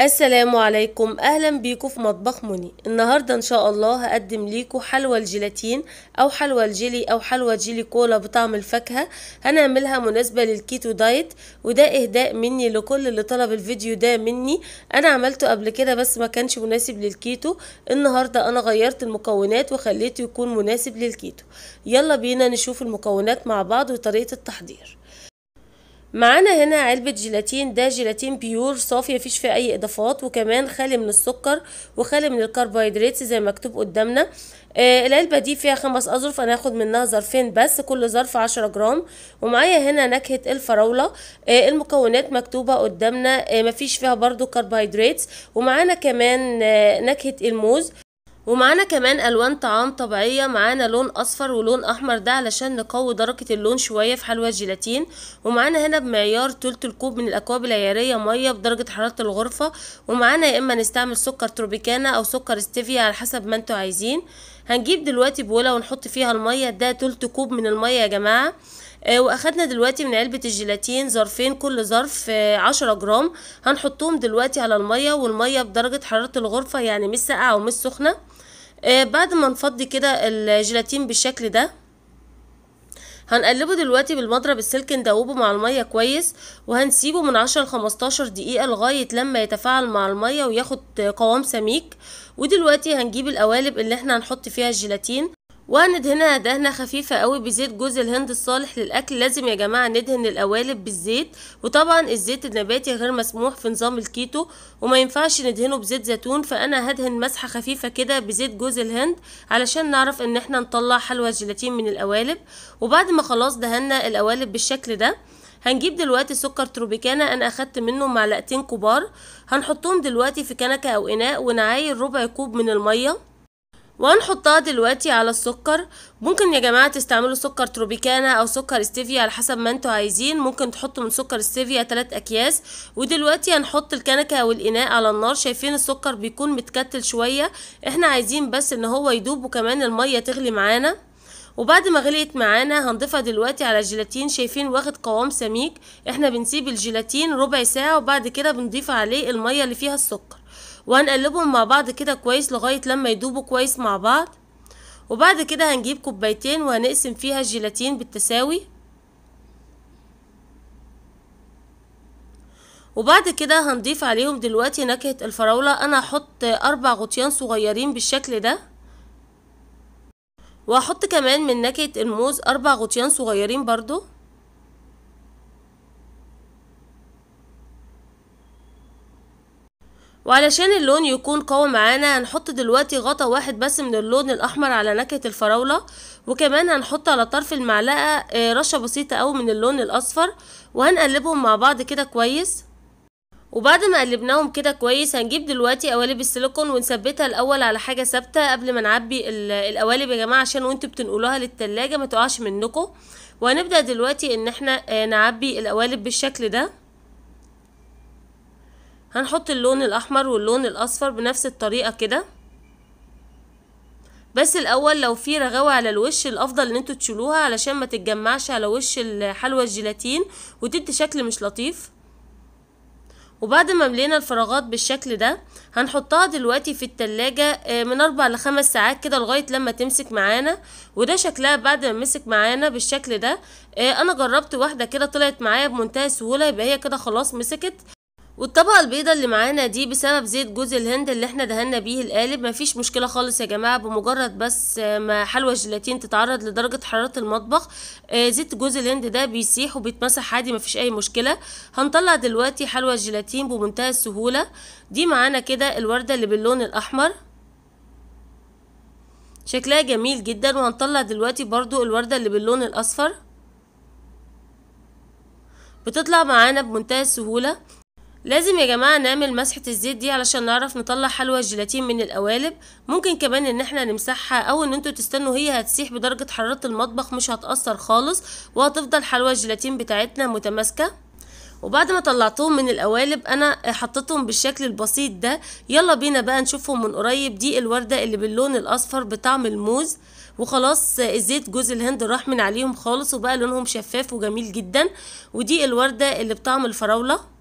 السلام عليكم اهلا بيكم في مطبخ مني النهارده ان شاء الله هقدم ليكم حلوى الجيلاتين او حلوى الجيلي او حلوى جيلي كولا بطعم الفاكهه هنعملها مناسبه للكيتو دايت وده اهداء مني لكل اللي طلب الفيديو ده مني انا عملته قبل كده بس ما كانش مناسب للكيتو النهارده انا غيرت المكونات وخليته يكون مناسب للكيتو يلا بينا نشوف المكونات مع بعض وطريقه التحضير معانا هنا علبة جيلاتين ده جيلاتين بيور صافي مفيش فيه اي اضافات وكمان خالي من السكر وخالي من الكربوهيدرات زي مكتوب قدامنا آه العلبة دي فيها خمس اظرف انا هاخد منها ظرفين بس كل ظرف عشرة جرام ومعايا هنا نكهة الفراولة آه المكونات مكتوبة قدامنا آه مفيش فيها برضو كربوهيدرات ومعانا كمان آه نكهة الموز ومعانا كمان الوان طعام طبيعيه معانا لون اصفر ولون احمر ده علشان نقوي درجه اللون شويه في حلوى الجيلاتين ومعانا هنا بمعيار تلت الكوب من الاكواب العياريه ميه بدرجه حراره الغرفه ومعانا يا اما نستعمل سكر تروبيكانا او سكر ستيفيا على حسب ما انتوا عايزين هنجيب دلوقتي بوله ونحط فيها الميه ده تلت كوب من الميه يا جماعه آه، واخدنا دلوقتي من علبة الجيلاتين ظرفين كل ظرف آه، عشرة جرام هنحطهم دلوقتي على المية والمية بدرجة حرارة الغرفة يعني مش ساقعة ومش سخنة آه، بعد ما نفضي كده الجيلاتين بالشكل ده هنقلبه دلوقتي بالمضرب السلك ندوبه مع المية كويس وهنسيبه من عشرة لخمستاشر دقيقة لغاية لما يتفاعل مع المية وياخد قوام سميك ودلوقتي هنجيب القوالب اللي احنا هنحط فيها الجيلاتين وهندهنها دهنة خفيفة قوي بزيت جوز الهند الصالح للأكل لازم يا جماعة ندهن القوالب بالزيت وطبعا الزيت النباتي غير مسموح في نظام الكيتو وما ينفعش ندهنه بزيت زيتون فأنا هدهن مسحة خفيفة كده بزيت جوز الهند علشان نعرف ان احنا نطلع حلوى الجيلاتين من القوالب وبعد ما خلاص دهنا القوالب بالشكل ده هنجيب دلوقتي سكر تروبيكانا انا اخدت منه معلقتين كبار هنحطهم دلوقتي في كنكة او اناء ونعاير ربع كوب من المية وهنحطها دلوقتي على السكر ممكن يا جماعة تستعملوا سكر تروبيكانا او سكر ستيفيا على حسب ما انتوا عايزين ممكن تحطوا من سكر ستيفيا 3 اكياس ودلوقتي هنحط الكنكة او الاناء على النار شايفين السكر بيكون متكتل شوية احنا عايزين بس ان هو يدوب وكمان المية تغلي معانا وبعد ما غليت معانا هنضيفها دلوقتي على الجيلاتين شايفين واخد قوام سميك احنا بنسيب الجيلاتين ربع ساعة وبعد كده بنضيف عليه المية اللي فيها السكر وهنقلبهم مع بعض كده كويس لغاية لما يدوبوا كويس مع بعض وبعد كده هنجيب كوبايتين وهنقسم فيها الجيلاتين بالتساوي وبعد كده هنضيف عليهم دلوقتي نكهة الفراولة انا هحط اربع غطيان صغيرين بالشكل ده وهحط كمان من نكهة الموز أربع غطيان صغيرين برضو وعلشان اللون يكون قوي معانا هنحط دلوقتي غطا واحد بس من اللون الاحمر على نكهة الفراولة وكمان هنحط على طرف المعلقة آه، رشة بسيطة اوي من اللون الاصفر وهنقلبهم مع بعض كده كويس وبعد ما قلبناهم كده كويس هنجيب دلوقتي قوالب السيليكون ونثبتها الاول على حاجه ثابته قبل ما نعبي القوالب يا جماعه عشان وانتوا بتنقلوها للتلاجة ما تقعش منكم وهنبدا دلوقتي ان احنا آه، نعبي القوالب بالشكل ده هنحط اللون الاحمر واللون الاصفر بنفس الطريقه كده بس الاول لو في رغاوي على الوش الافضل ان انتوا تشيلوها علشان ما تتجمعش على وش الحلوى الجيلاتين وتدي شكل مش لطيف وبعد ما ملينا الفراغات بالشكل ده هنحطها دلوقتي في التلاجة آه، من اربع لخمس ساعات كده لغاية لما تمسك معانا وده شكلها بعد ما مسك معانا بالشكل ده آه، انا جربت واحدة كده طلعت معايا بمنتهى السهولة يبقى هي كده خلاص مسكت والطبقة البيضة اللي معانا دي بسبب زيت جوز الهند اللي احنا دهنا بيه القالب مفيش مشكلة خالص يا جماعة بمجرد بس ما حلوى الجيلاتين تتعرض لدرجة حرارة المطبخ آه، زيت جوز الهند ده بيسيح وبيتمسح عادي مفيش اي مشكلة هنطلع دلوقتي حلوى الجيلاتين بمنتهى السهولة دي معانا كده الوردة اللي باللون الاحمر شكلها جميل جدا وهنطلع دلوقتي برضو الوردة اللي باللون الاصفر بتطلع معانا بمنتهى السهولة لازم يا جماعة نعمل مسحة الزيت دي علشان نعرف نطلع حلوى الجيلاتين من القوالب ممكن كمان ان احنا نمسحها او ان انتوا تستنوا هي هتسيح بدرجة حرارة المطبخ مش هتأثر خالص وهتفضل حلوى الجيلاتين بتاعتنا متماسكة وبعد ما طلعتهم من القوالب انا حطيتهم بالشكل البسيط ده يلا بينا بقى نشوفهم من قريب دي الوردة اللي باللون الاصفر بطعم الموز وخلاص الزيت جوز الهند راح من عليهم خالص وبقى لونهم شفاف وجميل جدا ودي الوردة اللي بطعم الفراولة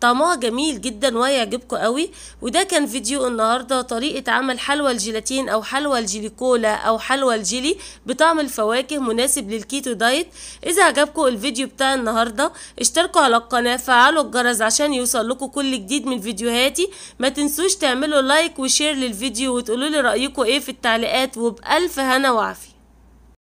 طعمها جميل جدا ويعجبكم قوي وده كان فيديو النهاردة طريقة عمل حلوى الجيلاتين او حلوى الجيلي كولا او حلوى الجيلي بطعم الفواكه مناسب للكيتو دايت اذا عجبكم الفيديو بتاع النهاردة اشتركوا على القناة فعلوا الجرس عشان يوصل لكم كل جديد من فيديوهاتي ما تنسوش تعملوا لايك وشير للفيديو وتقولوا لي رأيكم ايه في التعليقات وبألف هنا وعافية